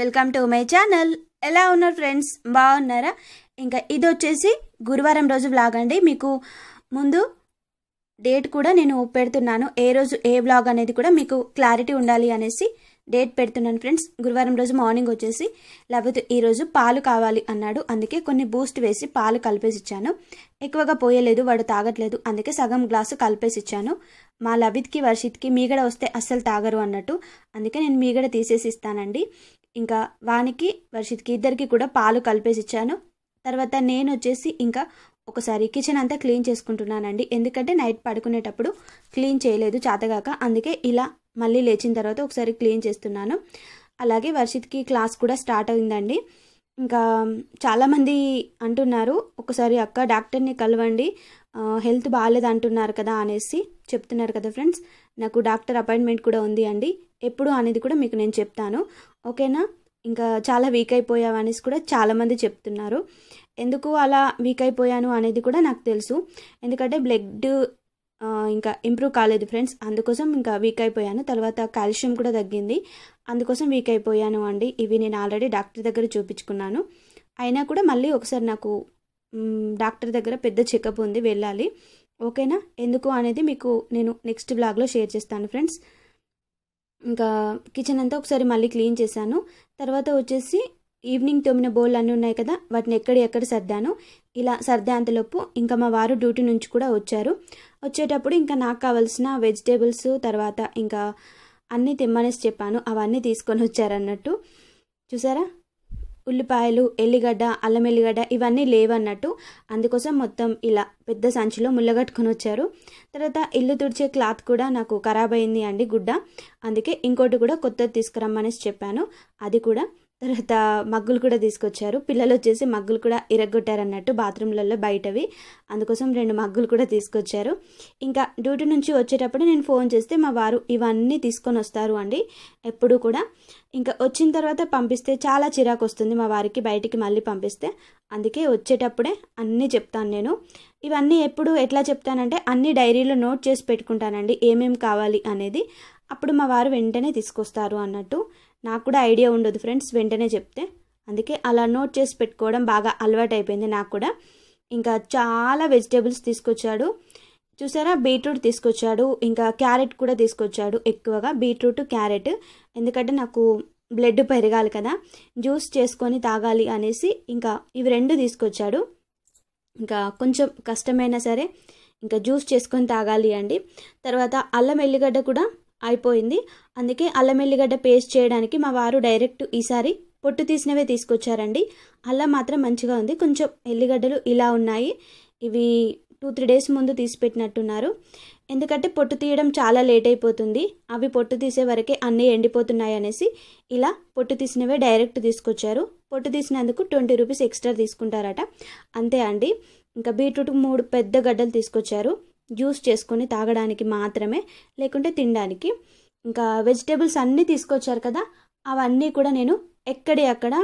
Welcome to my channel ఎలా ఉన్నారు friends బాగున్నారా ఇంకా ఇది వచ్చేసి గురువారం రోజు బ్లాగ్ అండి మీకు ముందు డేట్ కూడా నేను పెడుతున్నాను ఏ రోజు ఏ బ్లాగ్ అనేది కూడా మీకు క్లారిటీ ఉండాలి అనేసి డేట్ పెడుతున్నాను ఫ్రెండ్స్ గురువారం రోజు మార్నింగ్ వచ్చేసి లేకపోతే ఈరోజు పాలు కావాలి అన్నాడు అందుకే కొన్ని బూస్ట్ వేసి పాలు కలిపేసి ఇచ్చాను ఎక్కువగా పోయలేదు వాడు తాగట్లేదు అందుకే సగం గ్లాసు కలిపేసి ఇచ్చాను మా లభిత్కి వర్షిత్కి మీగడ వస్తే అస్సలు తాగరు అన్నట్టు అందుకే నేను మీగడ తీసేసి ఇస్తానండి ఇంకా వానికి వర్షిత్కి ఇద్దరికి కూడా పాలు కలిపేసి ఇచ్చాను తర్వాత నేను వచ్చేసి ఇంకా ఒకసారి కిచెన్ అంతా క్లీన్ చేసుకుంటున్నానండి ఎందుకంటే నైట్ పడుకునేటప్పుడు క్లీన్ చేయలేదు చేతగాక అందుకే ఇలా మళ్ళీ లేచిన తర్వాత ఒకసారి క్లీన్ చేస్తున్నాను అలాగే వర్షిత్కి క్లాస్ కూడా స్టార్ట్ అయిందండి ఇంకా చాలామంది అంటున్నారు ఒకసారి అక్క డాక్టర్ని కలవండి హెల్త్ బాగాలేదు అంటున్నారు కదా అనేసి చెప్తున్నారు కదా ఫ్రెండ్స్ నాకు డాక్టర్ అపాయింట్మెంట్ కూడా ఉంది అండి ఎప్పుడు అనేది కూడా మీకు నేను చెప్తాను ఓకేనా ఇంకా చాలా వీక్ అయిపోయావు అనేసి కూడా చాలామంది చెప్తున్నారు ఎందుకు అలా వీక్ అయిపోయాను అనేది కూడా నాకు తెలుసు ఎందుకంటే బ్లడ్ ఇంకా ఇంప్రూవ్ కాలేదు ఫ్రెండ్స్ అందుకోసం ఇంకా వీక్ అయిపోయాను తర్వాత కాల్షియం కూడా తగ్గింది అందుకోసం వీక్ అయిపోయాను అండి ఇవి నేను ఆల్రెడీ డాక్టర్ దగ్గర చూపించుకున్నాను అయినా కూడా మళ్ళీ ఒకసారి నాకు డాక్టర్ దగ్గర పెద్ద చెకప్ ఉంది వెళ్ళాలి ఓకేనా ఎందుకు అనేది మీకు నేను నెక్స్ట్ బ్లాగ్లో షేర్ చేస్తాను ఫ్రెండ్స్ ఇంకా కిచెన్ అంతా ఒకసారి మళ్ళీ క్లీన్ చేశాను తర్వాత వచ్చేసి ఈవినింగ్ తోమిన బౌల్ అన్నీ ఉన్నాయి కదా వాటిని ఎక్కడ ఎక్కడ సర్దాను ఇలా సర్దే అంతలోపు ఇంకా మా వారు డ్యూటీ నుంచి కూడా వచ్చారు వచ్చేటప్పుడు ఇంకా నాకు కావాల్సిన వెజిటేబుల్స్ తర్వాత ఇంకా అన్నీ తెమ్మనేసి చెప్పాను అవన్నీ తీసుకొని వచ్చారన్నట్టు చూసారా ఉల్లిపాయలు ఎల్లిగడ్డ అల్లం ఎల్లిగడ్డ ఇవన్నీ లేవన్నట్టు అందుకోసం మొత్తం ఇలా పెద్ద సంచిలో ముళ్ళగట్టుకుని వచ్చారు తర్వాత ఇల్లు తుడిచే క్లాత్ కూడా నాకు ఖరాబ్ అయింది అండి గుడ్డ అందుకే ఇంకోటి కూడా కొత్తది తీసుకురమ్మనేసి చెప్పాను అది కూడా తర్వాత మగ్గులు కూడా తీసుకొచ్చారు పిల్లలు వచ్చేసి మగ్గులు కూడా అన్నట్టు బాత్రూంలలో బయటవి అందుకోసం రెండు మగ్గులు కూడా తీసుకొచ్చారు ఇంకా డ్యూటీ నుంచి వచ్చేటప్పుడు నేను ఫోన్ చేస్తే మా వారు ఇవన్నీ తీసుకొని వస్తారు అండి ఎప్పుడు కూడా ఇంకా వచ్చిన తర్వాత పంపిస్తే చాలా చిరాకు వస్తుంది మా వారికి బయటికి మళ్ళీ పంపిస్తే అందుకే వచ్చేటప్పుడే అన్నీ చెప్తాను నేను ఇవన్నీ ఎప్పుడు ఎట్లా చెప్తానంటే అన్ని డైరీలో నోట్ చేసి పెట్టుకుంటానండి ఏమేమి కావాలి అనేది అప్పుడు మా వారు వెంటనే తీసుకొస్తారు అన్నట్టు నాకు కూడా ఐడియా ఉండదు ఫ్రెండ్స్ వెంటనే చెప్తే అందుకే అలా నోట్ చేసి పెట్టుకోవడం బాగా అలవాటైపోయింది నాకు కూడా ఇంకా చాలా వెజిటేబుల్స్ తీసుకొచ్చాడు చూసారా బీట్రూట్ తీసుకొచ్చాడు ఇంకా క్యారెట్ కూడా తీసుకొచ్చాడు ఎక్కువగా బీట్రూట్ క్యారెట్ ఎందుకంటే నాకు బ్లడ్ పెరగాలి కదా జ్యూస్ చేసుకొని తాగాలి అనేసి ఇంకా ఇవి రెండు తీసుకొచ్చాడు ఇంకా కొంచెం కష్టమైనా సరే ఇంకా జ్యూస్ చేసుకొని తాగాలి అండి తర్వాత అల్లం ఎల్లిగడ్డ కూడా అయిపోయింది అందుకే అల్లం ఎల్లిగడ్డ పేస్ట్ చేయడానికి మా వారు డైరెక్ట్ ఈసారి పొట్టు తీసినవే తీసుకొచ్చారండి అల్లం మాత్రం మంచిగా ఉంది కొంచెం ఎల్లిగడ్డలు ఇలా ఉన్నాయి ఇవి టూ త్రీ డేస్ ముందు తీసి పెట్టినట్టున్నారు ఎందుకంటే పొట్టు తీయడం చాలా లేట్ అయిపోతుంది అవి పొట్టు తీసే వరకే అన్నీ ఎండిపోతున్నాయి అనేసి ఇలా పొట్టు తీసినవే డైరెక్ట్ తీసుకొచ్చారు పొట్టు తీసినందుకు ట్వంటీ రూపీస్ ఎక్స్ట్రా తీసుకుంటారట అంతే అండి ఇంకా బీట్రూట్ మూడు పెద్ద గడ్డలు తీసుకొచ్చారు జ్యూస్ చేసుకొని తాగడానికి మాత్రమే లేకుంటే తినడానికి ఇంకా వెజిటేబుల్స్ అన్నీ తీసుకొచ్చారు కదా అవన్నీ కూడా నేను ఎక్కడి అక్కడ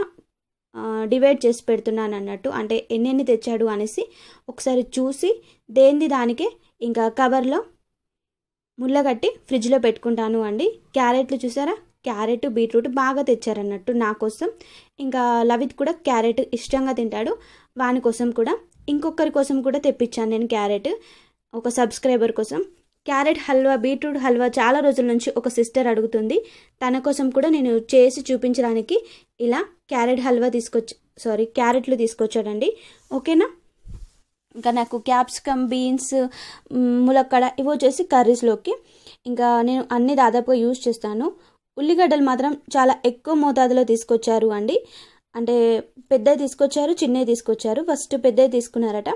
డివైడ్ చేసి పెడుతున్నాను అన్నట్టు అంటే ఎన్నెన్ని తెచ్చాడు అనేసి ఒకసారి చూసి దేంది దానికే ఇంకా కవర్లో ముళ్ళగట్టి ఫ్రిడ్జ్లో పెట్టుకుంటాను అండి క్యారెట్లు చూసారా క్యారెట్ బీట్రూట్ బాగా తెచ్చారన్నట్టు నా కోసం ఇంకా లవిత్ కూడా క్యారెట్ ఇష్టంగా తింటాడు వాని కోసం కూడా ఇంకొకరి కోసం కూడా తెప్పించాను నేను క్యారెట్ ఒక సబ్స్క్రైబర్ కోసం క్యారెట్ హల్వా బీట్రూట్ హల్వా చాలా రోజుల నుంచి ఒక సిస్టర్ అడుగుతుంది తన కోసం కూడా నేను చేసి చూపించడానికి ఇలా క్యారెట్ హల్వా తీసుకొచ్చి సారీ క్యారెట్లు తీసుకొచ్చాడండి ఓకేనా ఇంకా నాకు క్యాప్సికమ్ బీన్స్ ములక్కడ ఇవి వచ్చేసి కర్రీస్లోకి ఇంకా నేను అన్నీ దాదాపుగా యూజ్ చేస్తాను ఉల్లిగడ్డలు మాత్రం చాలా ఎక్కువ మోతాదులో తీసుకొచ్చారు అండి అంటే పెద్దవి తీసుకొచ్చారు చిన్నవి తీసుకొచ్చారు ఫస్ట్ పెద్దవి తీసుకున్నారట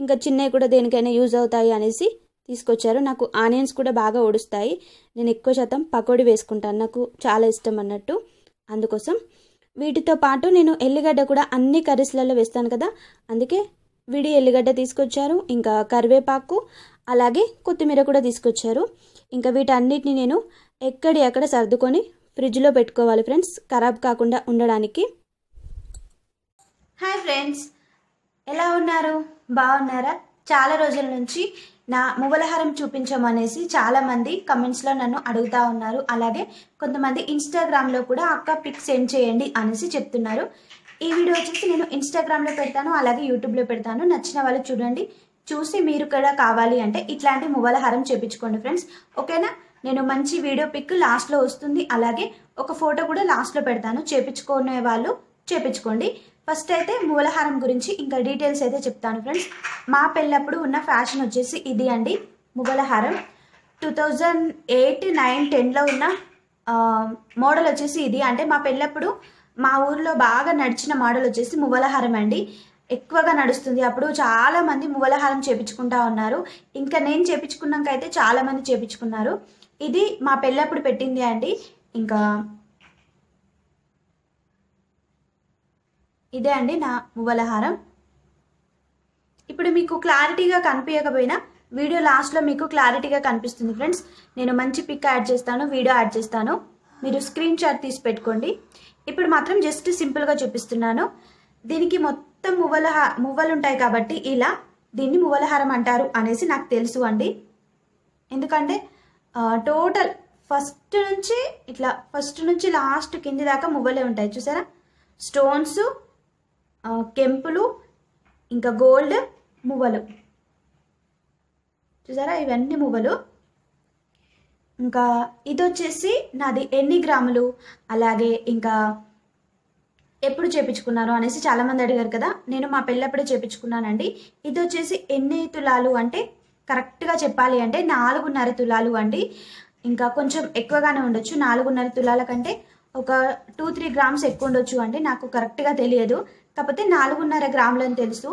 ఇంకా చిన్నవి కూడా దేనికైనా యూజ్ అవుతాయి అనేసి తీసుకొచ్చారు నాకు ఆనియన్స్ కూడా బాగా ఓడుస్తాయి నేను ఎక్కువ శాతం పకోడీ వేసుకుంటాను నాకు చాలా ఇష్టం అన్నట్టు అందుకోసం వీటితో పాటు నేను ఎల్లిగడ్డ కూడా అన్ని కర్రీస్లలో వేస్తాను కదా అందుకే విడి ఎల్లిగడ్డ తీసుకొచ్చారు ఇంకా కరివేపాకు అలాగే కొత్తిమీర కూడా తీసుకొచ్చారు ఇంకా వీటన్నిటిని నేను ఎక్కడి అక్కడ సర్దుకొని ఫ్రిడ్జ్లో పెట్టుకోవాలి ఫ్రెండ్స్ ఖరాబ్ కాకుండా ఉండడానికి హాయ్ ఫ్రెండ్స్ ఎలా ఉన్నారు బాగున్నారా చాలా రోజుల నుంచి నా మొగలహారం చూపించమనేసి చాలామంది కమెంట్స్లో నన్ను అడుగుతూ ఉన్నారు అలాగే కొంతమంది ఇన్స్టాగ్రామ్లో కూడా అక్క పిక్ సెండ్ చేయండి అనేసి చెప్తున్నారు ఈ వీడియో వచ్చేసి నేను ఇన్స్టాగ్రామ్లో పెడతాను అలాగే యూట్యూబ్లో పెడతాను నచ్చిన వాళ్ళు చూడండి చూసి మీరు కూడా కావాలి అంటే ఇట్లాంటి మువ్వలహారం చేపించుకోండి ఫ్రెండ్స్ ఓకేనా నేను మంచి వీడియో పిక్ లాస్ట్లో వస్తుంది అలాగే ఒక ఫోటో కూడా లాస్ట్లో పెడతాను చేపించుకునే వాళ్ళు చేపించుకోండి ఫస్ట్ అయితే మూలహారం గురించి ఇంకా డీటెయిల్స్ అయితే చెప్తాను ఫ్రెండ్స్ మా పెళ్ళప్పుడు ఉన్న ఫ్యాషన్ వచ్చేసి ఇది అండి ముగలహారం టూ థౌజండ్ ఎయిట్ నైన్ టెన్లో ఉన్న మోడల్ వచ్చేసి ఇది అంటే మా పెళ్ళప్పుడు మా ఊర్లో బాగా నడిచిన మోడల్ వచ్చేసి మువలహారం అండి ఎక్కువగా నడుస్తుంది అప్పుడు చాలామంది మువలహారం చేపించుకుంటా ఉన్నారు ఇంకా నేను చేపించుకున్నాకైతే చాలామంది చేపించుకున్నారు ఇది మా పెళ్ళప్పుడు పెట్టింది అండి ఇంకా ఇదే అండి నా మువ్వలహారం ఇప్పుడు మీకు క్లారిటీగా కనిపించకపోయినా వీడియో లాస్ట్లో మీకు క్లారిటీగా కనిపిస్తుంది ఫ్రెండ్స్ నేను మంచి పిక్ యాడ్ చేస్తాను వీడియో యాడ్ చేస్తాను మీరు స్క్రీన్ షాట్ తీసి పెట్టుకోండి ఇప్పుడు మాత్రం జస్ట్ సింపుల్గా చూపిస్తున్నాను దీనికి మొత్తం మువ్వల మువ్వలు ఉంటాయి కాబట్టి ఇలా దీన్ని మువ్వలహారం అంటారు అనేసి నాకు తెలుసు అండి ఎందుకంటే టోటల్ ఫస్ట్ నుంచి ఇట్లా ఫస్ట్ నుంచి లాస్ట్ కింది దాకా మువ్వలే ఉంటాయి చూసారా స్టోన్స్ కెంపులు ఇంకా గోల్డ్ మువ్వలు చూసారా ఇవన్నీ మువ్వలు ఇంకా ఇది వచ్చేసి నాది ఎన్ని గ్రాములు అలాగే ఇంకా ఎప్పుడు చేపించుకున్నారు అనేసి చాలామంది అడిగారు కదా నేను మా పెళ్ళప్పుడే చేపించుకున్నానండి ఇది వచ్చేసి ఎన్ని తులాలు అంటే కరెక్ట్గా చెప్పాలి అంటే నాలుగున్నర తులాలు అండి ఇంకా కొంచెం ఎక్కువగానే ఉండొచ్చు నాలుగున్నర తులాల కంటే ఒక టూ త్రీ గ్రామ్స్ ఎక్కువ ఉండొచ్చు అండి నాకు కరెక్ట్గా తెలియదు కాకపోతే నాలుగున్నర గ్రాములు అని తెలుసు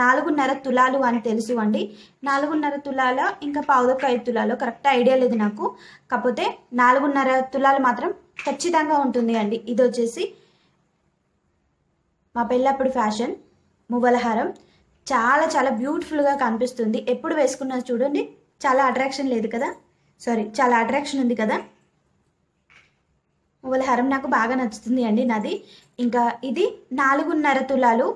నాలుగున్నర తులాలు అని తెలుసు అండి నాలుగున్నర తులాల ఇంకా పావుదొక్క ఐదు తులాలో కరెక్ట్ ఐడియా లేదు నాకు కాకపోతే నాలుగున్నర తులాలు మాత్రం ఖచ్చితంగా ఉంటుంది అండి ఇది వచ్చేసి మా పెళ్ళప్పుడు ఫ్యాషన్ మువ్వలహారం చాలా చాలా బ్యూటిఫుల్గా కనిపిస్తుంది ఎప్పుడు వేసుకున్నా చూడండి చాలా అట్రాక్షన్ లేదు కదా సారీ చాలా అట్రాక్షన్ ఉంది కదా పువ్వుల హారం నాకు బాగా నచ్చుతుంది అండి నాది ఇంకా ఇది నాలుగున్నర తులాలు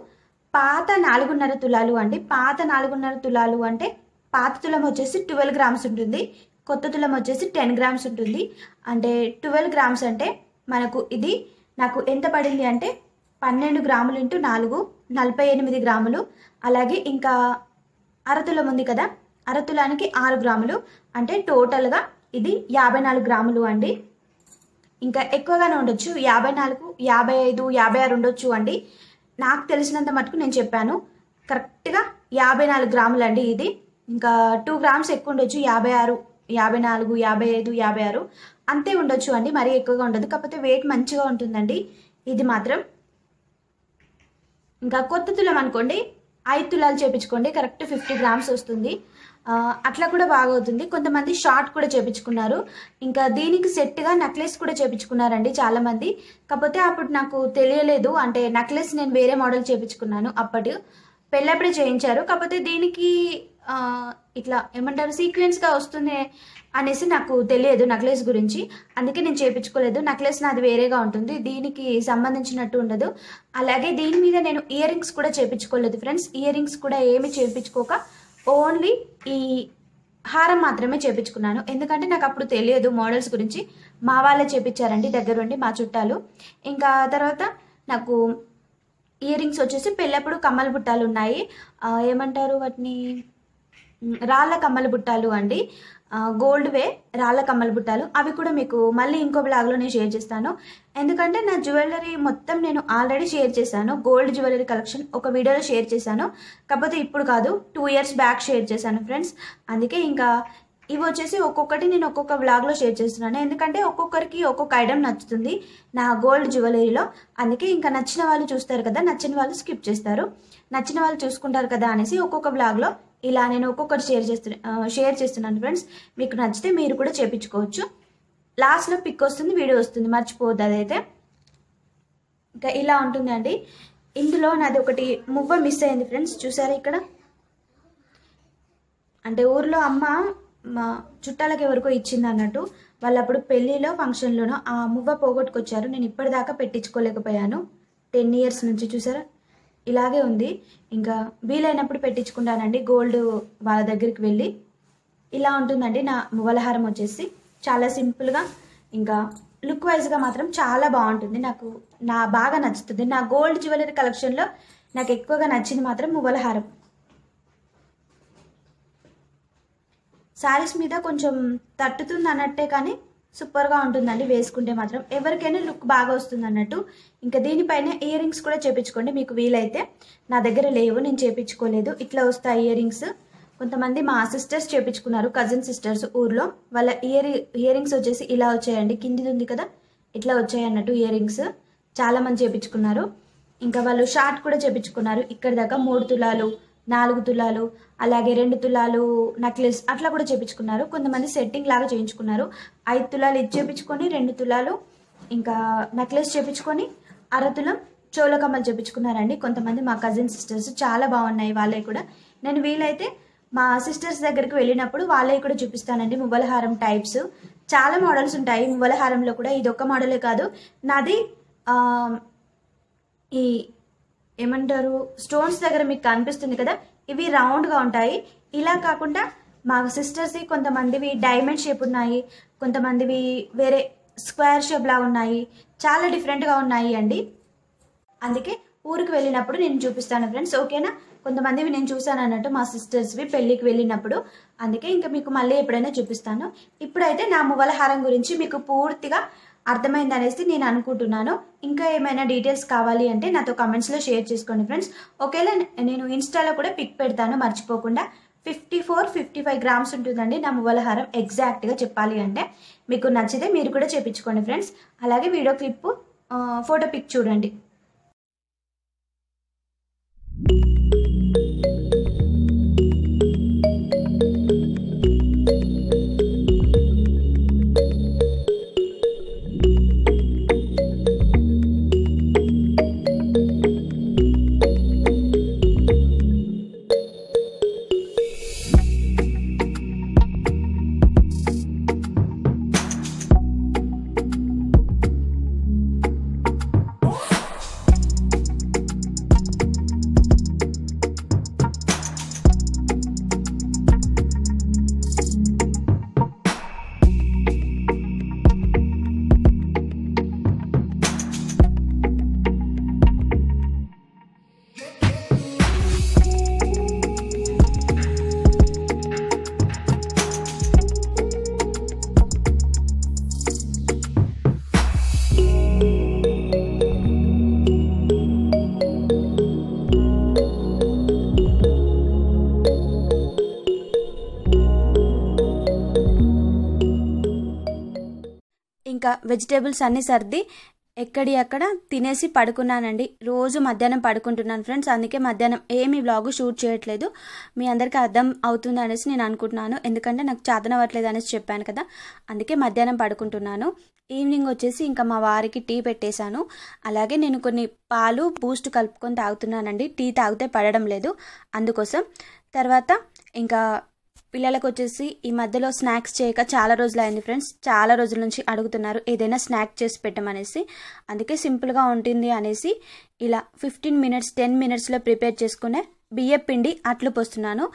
పాత నాలుగున్నర తులాలు అండి పాత నాలుగున్నర తులాలు అంటే పాత తులం వచ్చేసి ట్వెల్వ్ గ్రామ్స్ ఉంటుంది కొత్త తులం వచ్చేసి టెన్ గ్రామ్స్ ఉంటుంది అంటే ట్వెల్వ్ గ్రామ్స్ అంటే మనకు ఇది నాకు ఎంత పడింది అంటే పన్నెండు గ్రాములు ఇంటూ నాలుగు నలభై ఎనిమిది గ్రాములు అలాగే ఇంకా అరతులం ఉంది కదా అరతులానికి ఆరు గ్రాములు అంటే టోటల్గా ఇది యాభై నాలుగు గ్రాములు అండి ఇంకా ఎక్కువగానే ఉండొచ్చు యాభై నాలుగు యాభై ఐదు యాభై ఆరు ఉండొచ్చు అండి నాకు తెలిసినంత మటుకు నేను చెప్పాను కరెక్ట్గా యాభై నాలుగు గ్రాములు అండి ఇది ఇంకా టూ గ్రామ్స్ ఎక్కువ ఉండొచ్చు యాభై ఆరు యాభై నాలుగు యాభై ఐదు యాభై ఆరు అంతే ఉండొచ్చు అండి మరీ ఎక్కువగా ఉండదు కాకపోతే వెయిట్ మంచిగా ఉంటుందండి ఇది మాత్రం ఇంకా కొత్త తులం అనుకోండి ఐదు తులాలు చేపించుకోండి కరెక్ట్ ఫిఫ్టీ గ్రామ్స్ వస్తుంది అట్లా కూడా బాగవుతుంది కొంతమంది షార్ట్ కూడా చేపించుకున్నారు ఇంకా దీనికి సెట్గా నెక్లెస్ కూడా చేపించుకున్నారండి చాలామంది కాకపోతే అప్పుడు నాకు తెలియలేదు అంటే నెక్లెస్ నేను వేరే మోడల్ చేపించుకున్నాను అప్పటి పెళ్ళప్పుడే చేయించారు కాకపోతే దీనికి ఇట్లా ఏమంటారు సీక్వెన్స్గా వస్తుంది అనేసి నాకు తెలియదు నక్లెస్ గురించి అందుకే నేను చేయించుకోలేదు నక్లెస్ నాది వేరేగా ఉంటుంది దీనికి సంబంధించినట్టు ఉండదు అలాగే దీని మీద నేను ఇయర్ రింగ్స్ కూడా చేయించుకోలేదు ఫ్రెండ్స్ ఇయర్ రింగ్స్ కూడా ఏమి చేయించుకోక ఓన్లీ ఈ హారం మాత్రమే చేపించుకున్నాను ఎందుకంటే నాకు అప్పుడు తెలియదు మోడల్స్ గురించి మా వాళ్ళే చేపించారండి దగ్గరుండి మా చుట్టాలు ఇంకా తర్వాత నాకు ఇయర్ రింగ్స్ వచ్చేసి పెళ్ళప్పుడు కమ్మల బుట్టాలు ఉన్నాయి ఏమంటారు వాటిని రాళ్ళ కమ్మల బుట్టాలు అండి గోల్డ్ వే రాళ్ళ కమ్మల బుట్టాలు అవి కూడా మీకు మళ్ళీ ఇంకో బ్లాగ్లో నేను షేర్ చేస్తాను ఎందుకంటే నా జ్యువెలరీ మొత్తం నేను ఆల్రెడీ షేర్ చేశాను గోల్డ్ జ్యువెలరీ కలెక్షన్ ఒక వీడియోలో షేర్ చేశాను కాకపోతే ఇప్పుడు కాదు టూ ఇయర్స్ బ్యాక్ షేర్ చేశాను ఫ్రెండ్స్ అందుకే ఇంకా ఇవి వచ్చేసి ఒక్కొక్కటి నేను ఒక్కొక్క బ్లాగ్లో షేర్ చేస్తున్నాను ఎందుకంటే ఒక్కొక్కరికి ఒక్కొక్క ఐటమ్ నచ్చుతుంది నా గోల్డ్ జ్యువెలరీలో అందుకే ఇంకా నచ్చిన వాళ్ళు చూస్తారు కదా నచ్చిన వాళ్ళు స్కిప్ చేస్తారు నచ్చిన వాళ్ళు చూసుకుంటారు కదా అనేసి ఒక్కొక్క బ్లాగ్లో ఇలా నేను ఒక్కొక్కటి షేర్ చేస్తున్నా షేర్ చేస్తున్నాను ఫ్రెండ్స్ మీకు నచ్చితే మీరు కూడా చేపించుకోవచ్చు లాస్ట్లో పిక్ వస్తుంది వీడియో వస్తుంది మర్చిపోద్దు అదైతే ఇంకా ఇలా ఉంటుందండి ఇందులో నాది ఒకటి మువ్వ మిస్ అయింది ఫ్రెండ్స్ చూసారా ఇక్కడ అంటే ఊర్లో అమ్మ మా చుట్టాలకు ఎవరికో ఇచ్చింది అన్నట్టు వాళ్ళు అప్పుడు పెళ్ళిలో ఫంక్షన్లోనో ఆ మువ్వ పోగొట్టుకొచ్చారు నేను ఇప్పటిదాకా పెట్టించుకోలేకపోయాను టెన్ ఇయర్స్ నుంచి చూసారా ఇలాగే ఉంది ఇంకా వీలైనప్పుడు పెట్టించుకుంటానండి గోల్డ్ వాళ్ళ దగ్గరికి వెళ్ళి ఇలా ఉంటుందండి నా మువలహారం వచ్చేసి చాలా సింపుల్గా ఇంకా లుక్ వైజ్గా మాత్రం చాలా బాగుంటుంది నాకు నా బాగా నచ్చుతుంది నా గోల్డ్ జ్యువెలరీ కలెక్షన్లో నాకు ఎక్కువగా నచ్చింది మాత్రం మువలహారం శారీస్ మీద కొంచెం తట్టుతుంది అన్నట్టే కానీ సూపర్గా ఉంటుందండి వేసుకుంటే మాత్రం ఎవరికైనా లుక్ బాగా వస్తుంది అన్నట్టు ఇంకా దీనిపైన ఇయర్ రింగ్స్ కూడా చేపించుకోండి మీకు వీలైతే నా దగ్గర లేవు నేను చేపించుకోలేదు ఇట్లా వస్తాయి ఇయర్ రింగ్స్ కొంతమంది మా సిస్టర్స్ చేపించుకున్నారు కజిన్ సిస్టర్స్ ఊర్లో వాళ్ళ ఇయర్ ఇయర్ రింగ్స్ వచ్చేసి ఇలా వచ్చాయండి కిందిది ఉంది కదా ఇట్లా వచ్చాయి అన్నట్టు ఇయర్ రింగ్స్ చాలామంది చేపించుకున్నారు ఇంకా వాళ్ళు షార్ట్ కూడా చేపించుకున్నారు ఇక్కడ దాకా మూడు తులాలు నాలుగు తులాలు అలాగే రెండు తులాలు నెక్లెస్ అట్లా కూడా చేపించుకున్నారు కొంతమంది సెట్టింగ్ లాగా చేయించుకున్నారు ఐదు తులాలు ఇది చేపించుకొని రెండు తులాలు ఇంకా నెక్లెస్ చేపించుకొని అరతులం చోళకమ్మలు చేపించుకున్నారండి కొంతమంది మా కజిన్ సిస్టర్స్ చాలా బాగున్నాయి వాళ్ళవి కూడా నేను వీలైతే మా సిస్టర్స్ దగ్గరికి వెళ్ళినప్పుడు వాళ్ళవి కూడా చూపిస్తానండి మువ్వలహారం టైప్స్ చాలా మోడల్స్ ఉంటాయి మువ్వలహారంలో కూడా ఇది ఒక మోడలే కాదు నాది ఈ ఏమంటారు స్టోన్స్ దగ్గర మీకు కనిపిస్తుంది కదా ఇవి రౌండ్గా ఉంటాయి ఇలా కాకుండా మా సిస్టర్స్ కొంతమందివి డైమండ్ షేప్ ఉన్నాయి కొంతమందివి వేరే స్క్వేర్ షేప్లా ఉన్నాయి చాలా డిఫరెంట్గా ఉన్నాయి అండి అందుకే ఊరికి వెళ్ళినప్పుడు నేను చూపిస్తాను ఫ్రెండ్స్ ఓకేనా కొంతమందివి నేను చూశాను అన్నట్టు మా సిస్టర్స్వి పెళ్ళికి వెళ్ళినప్పుడు అందుకే ఇంకా మీకు మళ్ళీ ఎప్పుడైనా చూపిస్తాను ఇప్పుడైతే నా మువ్వల హారం గురించి మీకు పూర్తిగా అర్థమైంది అనేసి నేను అనుకుంటున్నాను ఇంకా ఏమైనా డీటెయిల్స్ కావాలి అంటే నాతో కమెంట్స్లో షేర్ చేసుకోండి ఫ్రెండ్స్ ఒకవేళ నేను ఇన్స్టాలో కూడా పిక్ పెడతాను మర్చిపోకుండా fifty four fifty five grams ఉంటుందండి నా మువ్వల హారం ఎగ్జాక్ట్గా చెప్పాలి అంటే మీకు నచ్చితే మీరు కూడా చేపించుకోండి ఫ్రెండ్స్ అలాగే వీడియో క్లిప్ ఫోటో పిక్ చూడండి వెజిటేబుల్స్ అన్నీ సర్ది ఎక్కడి అక్కడ తినేసి పడుకున్నానండి రోజు మధ్యాహ్నం పడుకుంటున్నాను ఫ్రెండ్స్ అందుకే మధ్యాహ్నం ఏమి బ్లాగు షూట్ చేయట్లేదు మీ అందరికీ అర్థం అవుతుంది అనేసి నేను అనుకుంటున్నాను ఎందుకంటే నాకు చేతనవ్వట్లేదు అనేసి చెప్పాను కదా అందుకే మధ్యాహ్నం పడుకుంటున్నాను ఈవినింగ్ వచ్చేసి ఇంకా మా వారికి టీ పెట్టేశాను అలాగే నేను కొన్ని పాలు బూస్ట్ కలుపుకొని తాగుతున్నానండి టీ తాగితే పడడం లేదు అందుకోసం తర్వాత ఇంకా పిల్లలకు వచ్చేసి ఈ మధ్యలో స్నాక్స్ చేయక చాలా రోజులు అయింది ఫ్రెండ్స్ చాలా రోజుల నుంచి అడుగుతున్నారు ఏదైనా స్నాక్ చేసి పెట్టమనేసి అందుకే సింపుల్గా ఉంటుంది అనేసి ఇలా ఫిఫ్టీన్ మినిట్స్ టెన్ మినిట్స్లో ప్రిపేర్ చేసుకునే బియ్య పిండి అట్లు పోస్తున్నాను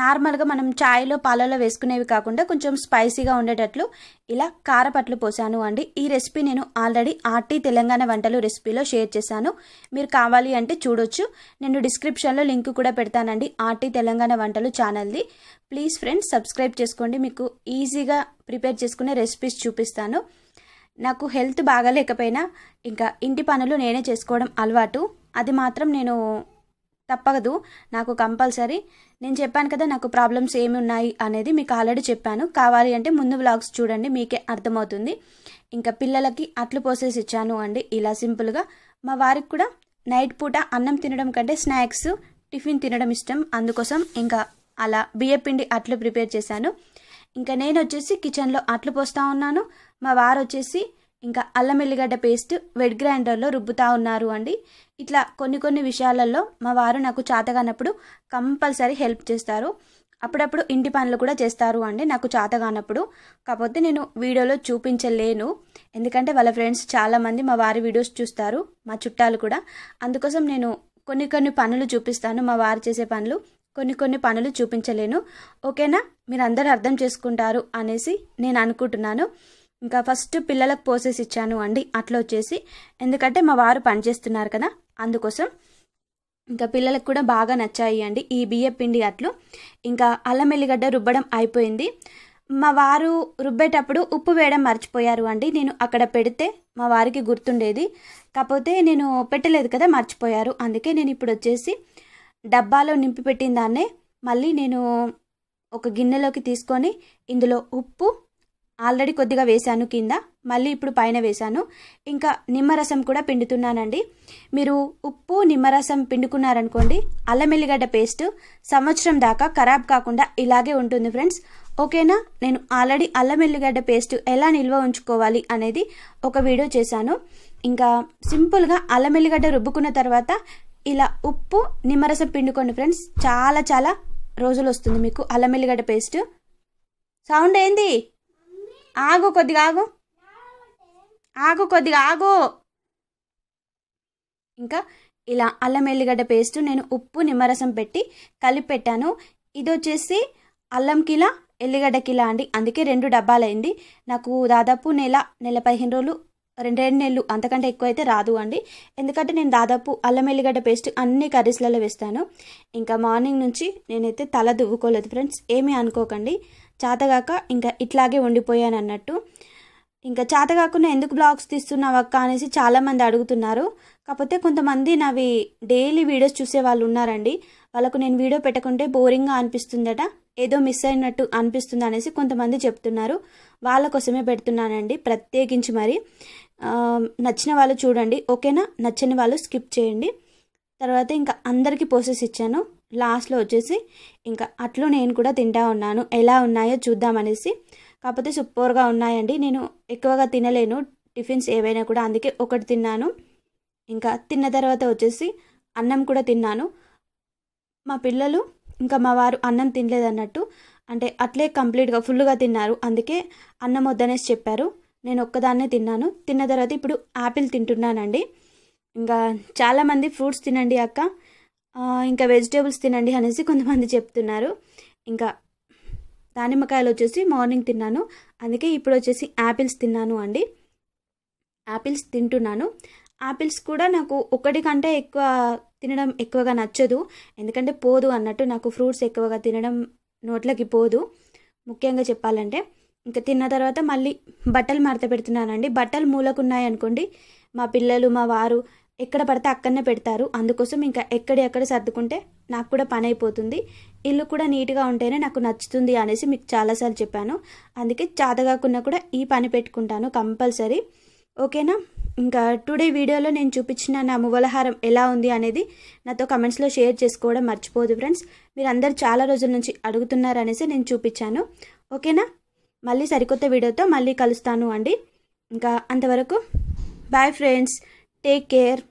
నార్మల్గా మనం ఛాయ్లో పాలలో వేసుకునేవి కాకుండా కొంచెం స్పైసీగా ఉండేటట్లు ఇలా కారపట్లు పోసాను అండి ఈ రెసిపీ నేను ఆల్రెడీ ఆర్టీ తెలంగాణ వంటలు రెసిపీలో షేర్ చేశాను మీరు కావాలి అంటే చూడొచ్చు నేను డిస్క్రిప్షన్లో లింక్ కూడా పెడతానండి ఆర్టీ తెలంగాణ వంటలు ఛానల్ది ప్లీజ్ ఫ్రెండ్స్ సబ్స్క్రైబ్ చేసుకోండి మీకు ఈజీగా ప్రిపేర్ చేసుకునే రెసిపీస్ చూపిస్తాను నాకు హెల్త్ బాగాలేకపోయినా ఇంకా ఇంటి పనులు నేనే చేసుకోవడం అలవాటు అది మాత్రం నేను తప్పదు నాకు కంపల్సరీ నేను చెప్పాను కదా నాకు ప్రాబ్లమ్స్ ఏమి ఉన్నాయి అనేది మీకు ఆల్రెడీ చెప్పాను కావాలి అంటే ముందు బ్లాగ్స్ చూడండి మీకే అర్థమవుతుంది ఇంకా పిల్లలకి అట్లు పోసేసి ఇచ్చాను అండి ఇలా సింపుల్గా మా వారికి కూడా నైట్ పూట అన్నం తినడం కంటే స్నాక్స్ టిఫిన్ తినడం ఇష్టం అందుకోసం ఇంకా అలా బియ్యపిండి అట్లు ప్రిపేర్ చేశాను ఇంకా నేను వచ్చేసి కిచెన్లో అట్లు పోస్తూ ఉన్నాను మా వారు వచ్చేసి ఇంకా అల్లం ఎల్లిగడ్డ పేస్ట్ వెడ్ గ్రైండర్లో రుబ్బుతా ఉన్నారు అండి ఇట్లా కొన్ని కొన్ని విషయాలలో మా వారు నాకు చాతగానప్పుడు కంపల్సరీ హెల్ప్ చేస్తారు అప్పుడప్పుడు ఇంటి పనులు కూడా చేస్తారు అండి నాకు చాత కానప్పుడు కాకపోతే నేను వీడియోలో చూపించలేను ఎందుకంటే వాళ్ళ ఫ్రెండ్స్ చాలామంది మా వారి వీడియోస్ చూస్తారు మా చుట్టాలు కూడా అందుకోసం నేను కొన్ని కొన్ని పనులు చూపిస్తాను మా వారు చేసే పనులు కొన్ని కొన్ని పనులు చూపించలేను ఓకేనా మీరు అందరూ అర్థం చేసుకుంటారు అనేసి నేను అనుకుంటున్నాను ఇంకా ఫస్ట్ పిల్లలకు పోసేసి ఇచ్చాను అండి అట్లా వచ్చేసి ఎందుకంటే మా వారు పనిచేస్తున్నారు కదా అందుకోసం ఇంకా పిల్లలకు కూడా బాగా నచ్చాయి అండి ఈ బియ్య పిండి అట్లు ఇంకా అల్లం ఎల్లిగడ్డ రుబ్బడం అయిపోయింది మా వారు రుబ్బేటప్పుడు ఉప్పు వేయడం మర్చిపోయారు అండి నేను అక్కడ పెడితే మా వారికి గుర్తుండేది కాకపోతే నేను పెట్టలేదు కదా మర్చిపోయారు అందుకే నేను ఇప్పుడు వచ్చేసి డబ్బాలో నింపి పెట్టిన దాన్నే మళ్ళీ నేను ఒక గిన్నెలోకి తీసుకొని ఇందులో ఉప్పు ఆల్రెడీ కొద్దిగా వేశాను కింద మళ్ళీ ఇప్పుడు పైన వేశాను ఇంకా నిమ్మరసం కూడా పిండుతున్నానండి మీరు ఉప్పు నిమ్మరసం పిండుకున్నారనుకోండి అల్లం ఎల్లిగడ్డ పేస్ట్ సంవత్సరం దాకా ఖరాబ్ కాకుండా ఇలాగే ఉంటుంది ఫ్రెండ్స్ ఓకేనా నేను ఆల్రెడీ అల్లం ఎల్లిగడ్డ పేస్ట్ ఎలా నిల్వ ఉంచుకోవాలి అనేది ఒక వీడియో చేశాను ఇంకా సింపుల్గా అల్లం ఎల్లిగడ్డ రుబ్బుకున్న తర్వాత ఇలా ఉప్పు నిమ్మరసం పిండుకోండి ఫ్రెండ్స్ చాలా చాలా రోజులు వస్తుంది మీకు అల్లం ఎల్లిగడ్డ పేస్ట్ సౌండ్ ఏంది ఆగు కొద్దిగా ఆగు ఆగు కొద్దిగా ఆగు ఇంకా ఇలా అల్లం ఎల్లిగడ్డ పేస్ట్ నేను ఉప్పు నిమ్మరసం పెట్టి కలిపి పెట్టాను ఇది వచ్చేసి అల్లం కిలా ఎల్లిగడ్డ కిలా అండి అందుకే రెండు డబ్బాలైంది నాకు దాదాపు నెల నెల పదిహేను రోజులు రెండు రెండు నెలలు అంతకంటే ఎక్కువ అయితే రాదు అండి ఎందుకంటే నేను దాదాపు అల్లం ఎల్లిగడ్డ పేస్ట్ అన్ని కర్రీస్లలో వేస్తాను ఇంకా మార్నింగ్ నుంచి నేనైతే తల దువ్వుకోలేదు ఫ్రెండ్స్ ఏమీ అనుకోకండి చేతగాక ఇంకా ఇట్లాగే ఉండిపోయాను అన్నట్టు ఇంకా చేత కాకుండా ఎందుకు బ్లాగ్స్ తీస్తున్నావు అక్క అనేసి చాలామంది అడుగుతున్నారు కాకపోతే కొంతమంది నావి డైలీ వీడియోస్ చూసే వాళ్ళు ఉన్నారండి వాళ్ళకు నేను వీడియో పెట్టకుంటే బోరింగ్గా అనిపిస్తుందట ఏదో మిస్ అయినట్టు అనిపిస్తుంది అనేసి కొంతమంది చెప్తున్నారు వాళ్ళ కోసమే పెడుతున్నానండి ప్రత్యేకించి మరి నచ్చిన వాళ్ళు చూడండి ఓకేనా నచ్చని వాళ్ళు స్కిప్ చేయండి తర్వాత ఇంకా అందరికీ పోసెస్ ఇచ్చాను లాస్ట్లో వచ్చేసి ఇంకా అట్లు నేను కూడా తింటా ఉన్నాను ఎలా ఉన్నాయో చూద్దామనేసి కాకపోతే సూపర్గా ఉన్నాయండి నేను ఎక్కువగా తినలేను టిఫిన్స్ ఏవైనా కూడా అందుకే ఒకటి తిన్నాను ఇంకా తిన్న తర్వాత వచ్చేసి అన్నం కూడా తిన్నాను మా పిల్లలు ఇంకా మా వారు అన్నం తినలేదన్నట్టు అంటే అట్లే కంప్లీట్గా ఫుల్గా తిన్నారు అందుకే అన్నం వద్దనేసి చెప్పారు నేను ఒక్కదాన్నే తిన్నాను తిన్న తర్వాత ఇప్పుడు యాపిల్ తింటున్నానండి ఇంకా చాలామంది ఫ్రూట్స్ తినండి అక్క ఇంకా వెజిటేబుల్స్ తినండి అనేసి కొంతమంది చెప్తున్నారు ఇంకా దానిమ్మకాయలు వచ్చేసి మార్నింగ్ తిన్నాను అందుకే ఇప్పుడు వచ్చేసి యాపిల్స్ తిన్నాను అండి యాపిల్స్ తింటున్నాను యాపిల్స్ కూడా నాకు ఒకటి కంటే ఎక్కువ తినడం ఎక్కువగా నచ్చదు ఎందుకంటే పోదు అన్నట్టు నాకు ఫ్రూట్స్ ఎక్కువగా తినడం నోట్లకి పోదు ముఖ్యంగా చెప్పాలంటే ఇంకా తిన్న తర్వాత మళ్ళీ బట్టలు మడత పెడుతున్నానండి బట్టలు మూలకున్నాయి అనుకోండి మా పిల్లలు మా వారు ఎక్కడ పడితే అక్కడనే పెడతారు అందుకోసం ఇంకా ఎక్కడెక్కడ సర్దుకుంటే నాకు కూడా పని అయిపోతుంది ఇల్లు కూడా నీట్గా ఉంటేనే నాకు నచ్చుతుంది అనేసి మీకు చాలాసార్లు చెప్పాను అందుకే చాతగాకున్నా కూడా ఈ పని పెట్టుకుంటాను కంపల్సరీ ఓకేనా ఇంకా టుడే వీడియోలో నేను చూపించిన నా మువలహారం ఎలా ఉంది అనేది నాతో కమెంట్స్లో షేర్ చేసుకోవడం మర్చిపోదు ఫ్రెండ్స్ మీరు అందరు చాలా రోజుల నుంచి అడుగుతున్నారనేసి నేను చూపించాను ఓకేనా మళ్ళీ సరికొత్త వీడియోతో మళ్ళీ కలుస్తాను అండి ఇంకా అంతవరకు బాయ్ ఫ్రెండ్స్ Take care.